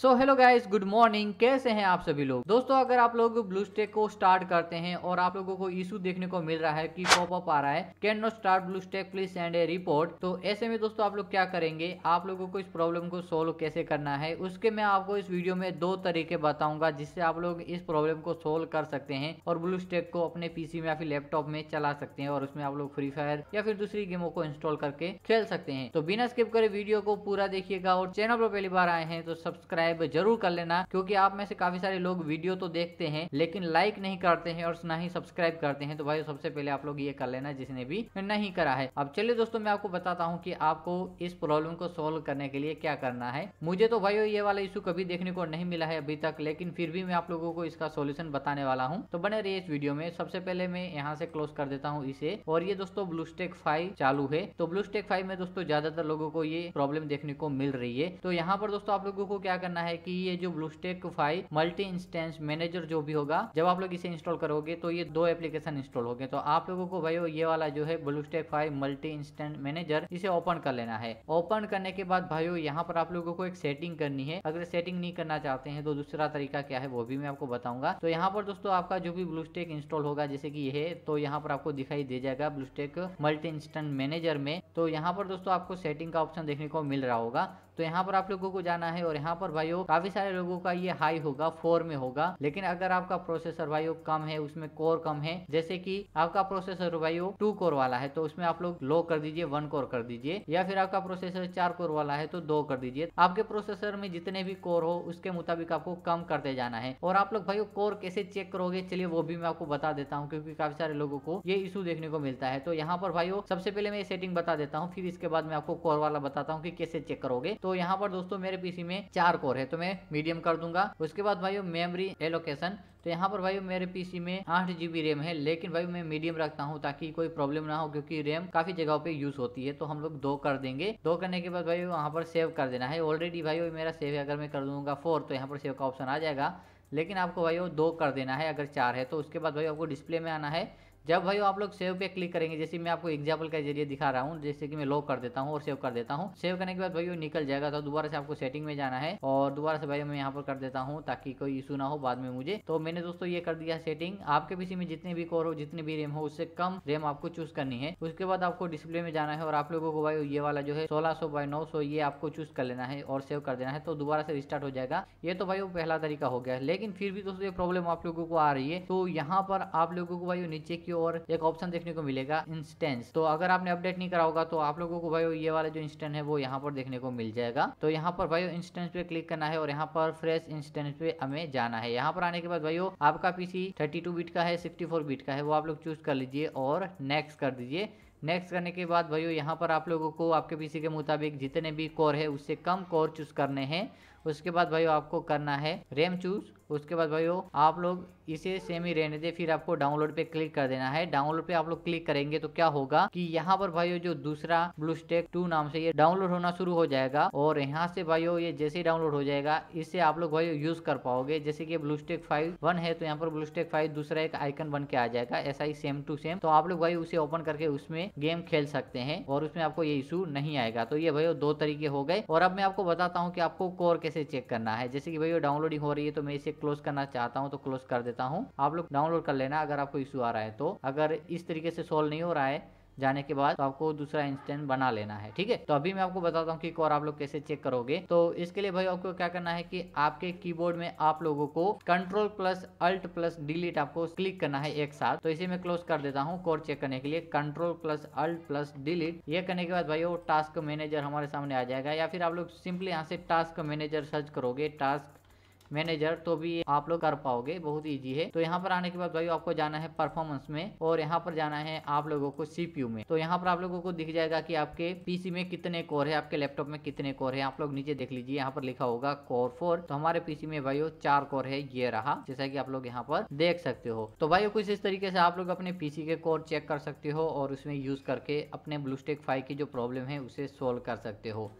सो hello guys good morning कैसे हैं आप सभी लोग दोस्तों अगर आप लोग ब्लू स्टेक को स्टार्ट करते हैं और आप लोगों को इशू देखने को मिल रहा है कि पॉपअप आ रहा है cannot start BlueStack please send a report तो ऐसे में दोस्तों आप लोग क्या करेंगे आप लोगों को इस प्रॉब्लम को सोल्व कैसे करना है उसके मैं आपको इस वीडियो में दो तरीके बताऊंगा जिससे आप लोग इस प्रॉब्लम को सोल्व कर सकते हैं और ब्लू स्टेक को अपने पीसी में या फिर लैपटॉप में चला सकते हैं और उसमें आप लोग फ्री फायर या फिर दूसरी गेमों को इंस्टॉल करके खेल सकते हैं तो बिना स्किप करे वीडियो को पूरा देखिएगा और चैनल पर पहली बार आए हैं तो सब्सक्राइब सब्सक्राइब जरूर कर लेना क्योंकि आप में से काफी सारे लोग वीडियो तो देखते हैं लेकिन लाइक नहीं करते हैं और ना ही सब्सक्राइब करते हैं तो भाई सबसे पहले आप लोग ये कर लेना जिसने भी नहीं करा है अब चलिए दोस्तों मैं आपको बताता हूँ की आपको इस प्रॉब्लम को सोल्व करने के लिए क्या करना है मुझे तो भाई ये वाला इशू कभी देखने को नहीं मिला है अभी तक लेकिन फिर भी मैं आप लोगों को इसका सोल्यूशन बताने वाला हूँ तो बने रही इस वीडियो में सबसे पहले मैं यहाँ से क्लोज कर देता हूँ इसे और ये दोस्तों ब्लूस्टेक फाइव चालू है तो ब्लूस्टेक फाइव में दोस्तों ज्यादातर लोगों को ये प्रॉब्लम देखने को मिल रही है तो यहाँ पर दोस्तों आप लोगों को क्या करना करना है कि ये जो BlueStack five multi instance manager जो भी होगा जब आप लोग इसे इंस्टॉल करोगे तो ये दो एप्लीकेशन इंस्टॉल होंगे तो आप लोगों को भाई ये वाला जो है BlueStack five multi instant manager इसे ओपन कर लेना है ओपन करने के बाद भाई यहाँ पर आप लोगों को एक सेटिंग करनी है अगर सेटिंग नहीं करना चाहते हैं तो दूसरा तरीका क्या है वो भी मैं आपको बताऊंगा तो यहाँ पर दोस्तों आपका जो भी ब्लूस्टेक इंस्टॉल होगा जैसे कि ये तो यहाँ पर आपको दिखाई दे जाएगा ब्लूस्टेक मल्टी इंस्टेंट मैनेजर में तो यहाँ पर दोस्तों आपको सेटिंग का ऑप्शन देखने को मिल रहा होगा तो यहाँ पर आप लोगों को जाना है और यहाँ पर भाइयों काफी सारे लोगों का ये हाई होगा फोर में होगा लेकिन अगर आपका प्रोसेसर भाइयों कम है उसमें कोर कम है जैसे कि आपका प्रोसेसर भाइयों टू कोर वाला है तो उसमें आप लोग लो कर दीजिए वन कोर कर दीजिए या फिर आपका प्रोसेसर चार कोर वाला है तो दो कर दीजिए आपके प्रोसेसर में जितने भी कोर हो उसके मुताबिक आपको कम करते जाना है और आप लोग भाई कोर कैसे चेक करोगे चलिए वो भी मैं आपको बता देता हूँ क्योंकि काफी सारे लोगों को ये इशू देखने को मिलता है तो यहाँ पर भाई सबसे पहले मैं सेटिंग बता देता हूँ फिर इसके बाद मैं आपको कोर वाला बताता हूँ कि कैसे चेक करोगे तो तो यहाँ पर दोस्तों मेरे पीसी में चार कोर है तो मैं मीडियम कर दूंगा उसके बाद भाई मेमोरी एलोकेशन तो यहाँ पर भाई मेरे पीसी में आठ जीबी रैम है लेकिन भाई मैं मीडियम रखता हूँ ताकि कोई प्रॉब्लम ना हो क्योंकि रैम काफी जगहों पे यूज होती है तो हम लोग दो कर देंगे दो करने के बाद भाई वहाँ पर सेव कर देना है ऑलरेडी भाई मेरा सेव है अगर मैं कर दूंगा फोर तो यहाँ पर सेव का ऑप्शन आ जाएगा लेकिन आपको भाई वो दो कर देना है अगर चार है तो उसके बाद भाई आपको डिस्प्ले में आना है जब भाई आप लोग सेव पे क्लिक करेंगे जैसे मैं आपको एग्जाम्पल के जरिए दिखा रहा हूँ जैसे कि मैं लॉक कर देता हूँ और सेव कर देता हूँ सेव करने के बाद भाई वो निकल जाएगा तो दोबारा से आपको सेटिंग में जाना है और दोबारा से भाई मैं यहाँ पर कर देता हूँ ताकि कोई इशू ना हो बाद में मुझे तो मैंने दोस्तों ये कर दिया सेटिंग आपके पीसी में जितने भी कोर हो जितने भी रेम हो उससे कम रेम आपको चूज करनी है उसके बाद आपको डिस्प्ले में जाना है और आप लोगों को भाई ये वाला जो है सोलह सो बाई नौ सो ये आपको चूज कर लेना है और सेव कर देना है तो दोबारा से रिस्टार्ट हो जाएगा ये तो भाई वो पहला तरीका हो गया लेकिन फिर भी दोस्तों ये प्रॉब्लम आप लोगों को आ रही है तो यहाँ पर आप लोगों को भाई नीचे की और एक ऑप्शन देखने को मिलेगा इंस्टेंस तो अगर आपने अपडेट नहीं करा होगा तो आप लोगों को भाई ये वाला जो इंस्टेंट है वो यहाँ पर देखने को मिल जाएगा तो यहाँ पर भाई इंस्टेंस पे क्लिक करना है और यहाँ पर फ्रेश इंस्टेंस पे हमें जाना है यहाँ पर आने के बाद भाई आपका पीसी थर्टी बीट का है सिक्सटी बीट का है वो आप लोग चूज कर लीजिए और नेक्स्ट कर दीजिए नेक्स्ट करने के बाद भाइयों यहाँ पर आप लोगों को आपके पीसी के मुताबिक जितने भी कोर है उससे कम कोर चूज करने हैं उसके बाद भाई आपको करना है रेम चूज उसके बाद भाई आप लोग इसे सेम ही रहने दे फिर आपको डाउनलोड पे क्लिक कर देना है डाउनलोड पे आप लोग क्लिक करेंगे तो क्या होगा कि यहाँ पर भाई जो दूसरा ब्लू स्टेक टू नाम से ये डाउनलोड होना शुरू हो जाएगा और यहाँ से भाई ये जैसे डाउनलोड हो जाएगा इससे आप लोग भाई यूज कर पाओगे जैसे की ब्लू स्टेक फाइव वन है तो यहाँ पर ब्लू स्टेक फाइव दूसरा एक आइकन बन के आ जाएगा ऐसा ही सेम टू सेम तो आप लोग भाई उसे ओपन करके उसमें गेम खेल सकते हैं और उसमें आपको ये इशू नहीं आएगा तो ये भाई दो तरीके हो गए और अब मैं आपको बताता हूँ की आपको कोर कैसे चेक करना है जैसे कि भाई वो डाउनलोडिंग हो रही है तो मैं इसे क्लोज करना चाहता हूँ तो क्लोज कर देता हूँ आप लोग डाउनलोड कर लेना अगर आपको इशू आ रहा है तो अगर इस तरीके से सोल्व नहीं हो रहा है जाने के बाद तो आपको दूसरा इंस्टेंस बना लेना है ठीक है तो अभी मैं आपको बताता हूँ कि एक और आप लोग कैसे चेक करोगे तो इसके लिए भाई आपको क्या करना है कि आपके कीबोर्ड में आप लोगों को control plus alt plus delete आपको क्लिक करना है एक साथ तो इसे मैं क्लोज कर देता हूँ कोर चेक करने के लिए control plus alt plus delete ये करने के बाद भाई वो टास्क मैनेजर हमारे सामने आ जाएगा या फिर आप लोग सिंपली यहाँ से टास्क मैनेजर सर्च करोगे टास्क मैनेजर तो भी आप लोग कर पाओगे बहुत ईजी है तो यहाँ पर आने के बाद भाई आपको जाना है परफॉर्मेंस में और यहाँ पर जाना है आप लोगों को सीपीयू में तो यहाँ पर आप लोगों को दिख जाएगा कि आपके पीसी में कितने कोर है आपके लैपटॉप में कितने कोर है आप लोग नीचे देख लीजिए यहाँ पर लिखा होगा कोर फोर तो हमारे पीसी में भाई चार कोर है ये रहा जैसा की आप लोग यहाँ पर देख सकते हो तो भाई कुछ इस तरीके से आप लोग अपने पीसी के कोर चेक कर सकते हो और उसमें यूज करके अपने ब्लूस्टेक फाइव की जो प्रॉब्लम है उसे सोल्व कर सकते हो